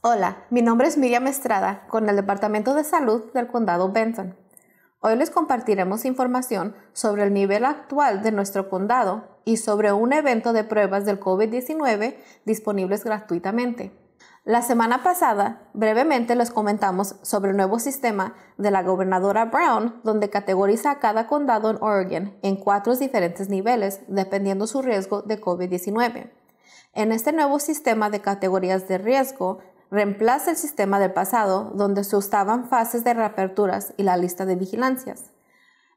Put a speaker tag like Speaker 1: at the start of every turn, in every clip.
Speaker 1: Hola, mi nombre es Miriam Estrada con el Departamento de Salud del Condado Benton. Hoy les compartiremos información sobre el nivel actual de nuestro condado y sobre un evento de pruebas del COVID-19 disponibles gratuitamente. La semana pasada, brevemente les comentamos sobre el nuevo sistema de la gobernadora Brown, donde categoriza a cada condado en Oregon en cuatro diferentes niveles, dependiendo su riesgo de COVID-19. En este nuevo sistema de categorías de riesgo, reemplaza el sistema del pasado, donde se usaban fases de reaperturas y la lista de vigilancias.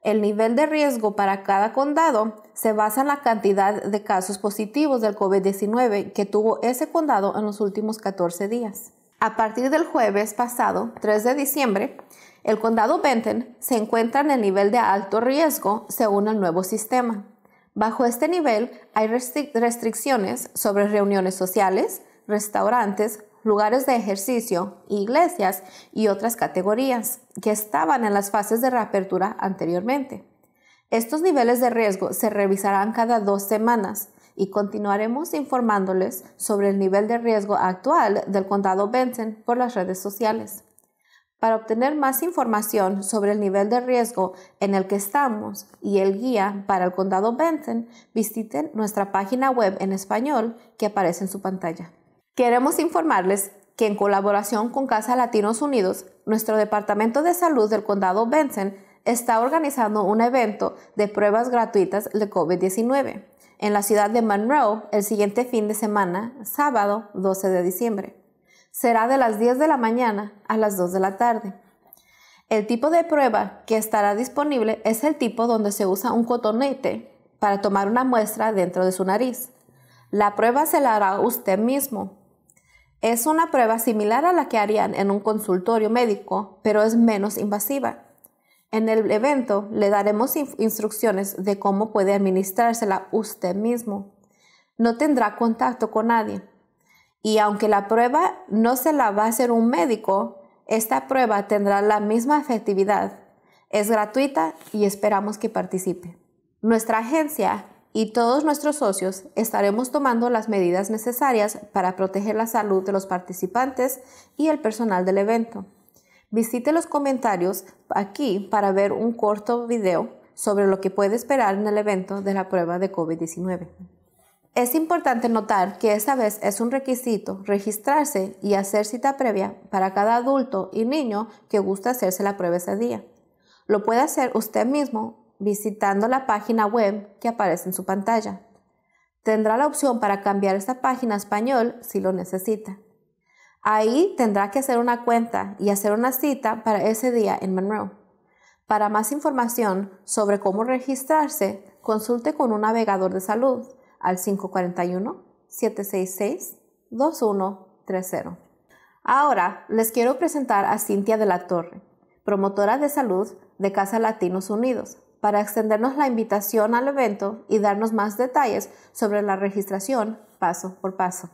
Speaker 1: El nivel de riesgo para cada condado se basa en la cantidad de casos positivos del COVID-19 que tuvo ese condado en los últimos 14 días. A partir del jueves pasado, 3 de diciembre, el condado Benton se encuentra en el nivel de alto riesgo según el nuevo sistema. Bajo este nivel hay restricciones sobre reuniones sociales, restaurantes, lugares de ejercicio, iglesias y otras categorías que estaban en las fases de reapertura anteriormente. Estos niveles de riesgo se revisarán cada dos semanas y continuaremos informándoles sobre el nivel de riesgo actual del condado Benton por las redes sociales. Para obtener más información sobre el nivel de riesgo en el que estamos y el guía para el condado Benton, visiten nuestra página web en español que aparece en su pantalla. Queremos informarles que en colaboración con Casa Latinos Unidos, nuestro Departamento de Salud del Condado Benson está organizando un evento de pruebas gratuitas de COVID-19 en la ciudad de Monroe el siguiente fin de semana, sábado 12 de diciembre. Será de las 10 de la mañana a las 2 de la tarde. El tipo de prueba que estará disponible es el tipo donde se usa un cotonete para tomar una muestra dentro de su nariz. La prueba se la hará usted mismo es una prueba similar a la que harían en un consultorio médico, pero es menos invasiva. En el evento le daremos instrucciones de cómo puede administrársela usted mismo. No tendrá contacto con nadie. Y aunque la prueba no se la va a hacer un médico, esta prueba tendrá la misma efectividad. Es gratuita y esperamos que participe. Nuestra agencia y todos nuestros socios estaremos tomando las medidas necesarias para proteger la salud de los participantes y el personal del evento. Visite los comentarios aquí para ver un corto video sobre lo que puede esperar en el evento de la prueba de COVID-19. Es importante notar que esta vez es un requisito registrarse y hacer cita previa para cada adulto y niño que gusta hacerse la prueba ese día. Lo puede hacer usted mismo visitando la página web que aparece en su pantalla. Tendrá la opción para cambiar esta página a español si lo necesita. Ahí tendrá que hacer una cuenta y hacer una cita para ese día en Monroe. Para más información sobre cómo registrarse, consulte con un navegador de salud al 541-766-2130. Ahora les quiero presentar a Cintia de la Torre, promotora de salud de Casa Latinos Unidos, para extendernos la invitación al evento y darnos más detalles sobre la registración paso por paso.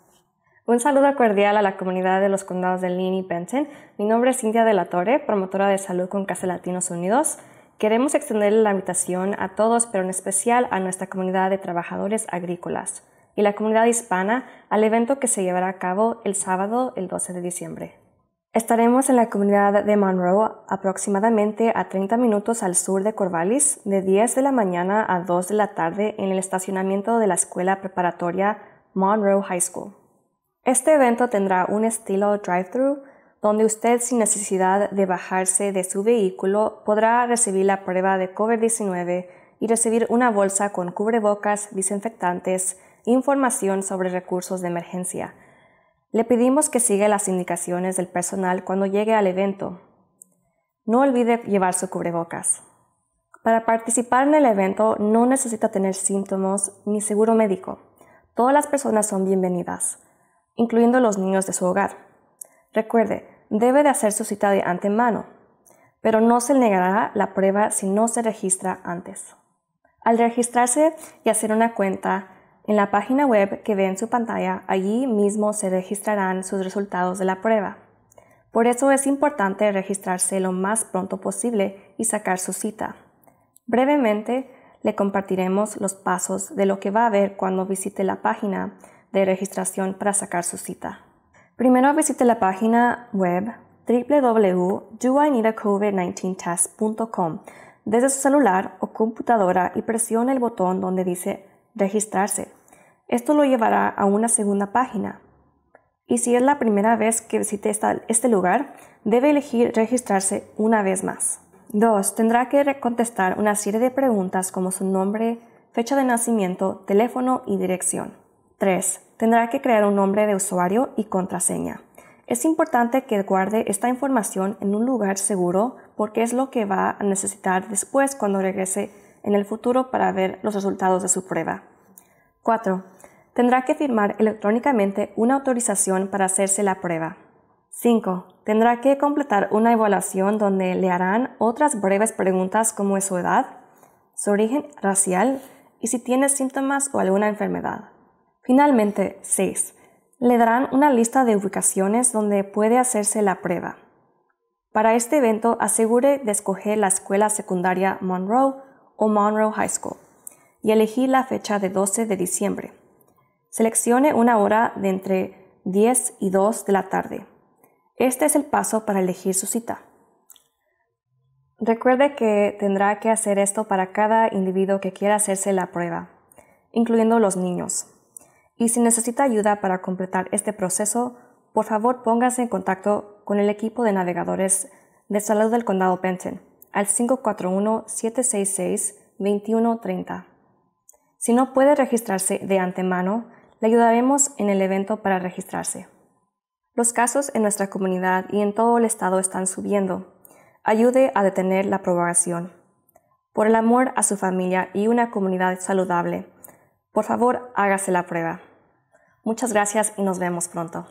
Speaker 2: Un saludo cordial a la comunidad de los condados de Linn y Benton. Mi nombre es Cintia de la Torre, promotora de salud con Casa Latinos Unidos. Queremos extender la invitación a todos, pero en especial a nuestra comunidad de trabajadores agrícolas y la comunidad hispana al evento que se llevará a cabo el sábado, el 12 de diciembre. Estaremos en la comunidad de Monroe aproximadamente a 30 minutos al sur de Corvallis, de 10 de la mañana a 2 de la tarde en el estacionamiento de la escuela preparatoria Monroe High School. Este evento tendrá un estilo drive-thru donde usted sin necesidad de bajarse de su vehículo podrá recibir la prueba de COVID-19 y recibir una bolsa con cubrebocas, desinfectantes, información sobre recursos de emergencia le pedimos que siga las indicaciones del personal cuando llegue al evento. No olvide llevar su cubrebocas. Para participar en el evento no necesita tener síntomas ni seguro médico. Todas las personas son bienvenidas, incluyendo los niños de su hogar. Recuerde, debe de hacer su cita de antemano, pero no se le negará la prueba si no se registra antes. Al registrarse y hacer una cuenta, en la página web que ve en su pantalla, allí mismo se registrarán sus resultados de la prueba. Por eso es importante registrarse lo más pronto posible y sacar su cita. Brevemente, le compartiremos los pasos de lo que va a ver cuando visite la página de registración para sacar su cita. Primero visite la página web wwwdoineedacovid 19 testcom desde su celular o computadora y presione el botón donde dice registrarse. Esto lo llevará a una segunda página. Y si es la primera vez que visite este lugar, debe elegir registrarse una vez más. 2. Tendrá que contestar una serie de preguntas como su nombre, fecha de nacimiento, teléfono y dirección. 3. Tendrá que crear un nombre de usuario y contraseña. Es importante que guarde esta información en un lugar seguro porque es lo que va a necesitar después cuando regrese en el futuro para ver los resultados de su prueba. 4. Tendrá que firmar electrónicamente una autorización para hacerse la prueba. 5. Tendrá que completar una evaluación donde le harán otras breves preguntas como su edad, su origen racial y si tiene síntomas o alguna enfermedad. Finalmente, 6. Le darán una lista de ubicaciones donde puede hacerse la prueba. Para este evento, asegure de escoger la escuela secundaria Monroe o Monroe High School y elegir la fecha de 12 de diciembre. Seleccione una hora de entre 10 y 2 de la tarde. Este es el paso para elegir su cita. Recuerde que tendrá que hacer esto para cada individuo que quiera hacerse la prueba, incluyendo los niños. Y si necesita ayuda para completar este proceso, por favor póngase en contacto con el equipo de navegadores de salud del condado Benton al 541-766-2130. Si no puede registrarse de antemano, le ayudaremos en el evento para registrarse. Los casos en nuestra comunidad y en todo el estado están subiendo. Ayude a detener la propagación. Por el amor a su familia y una comunidad saludable, por favor hágase la prueba. Muchas gracias y nos vemos pronto.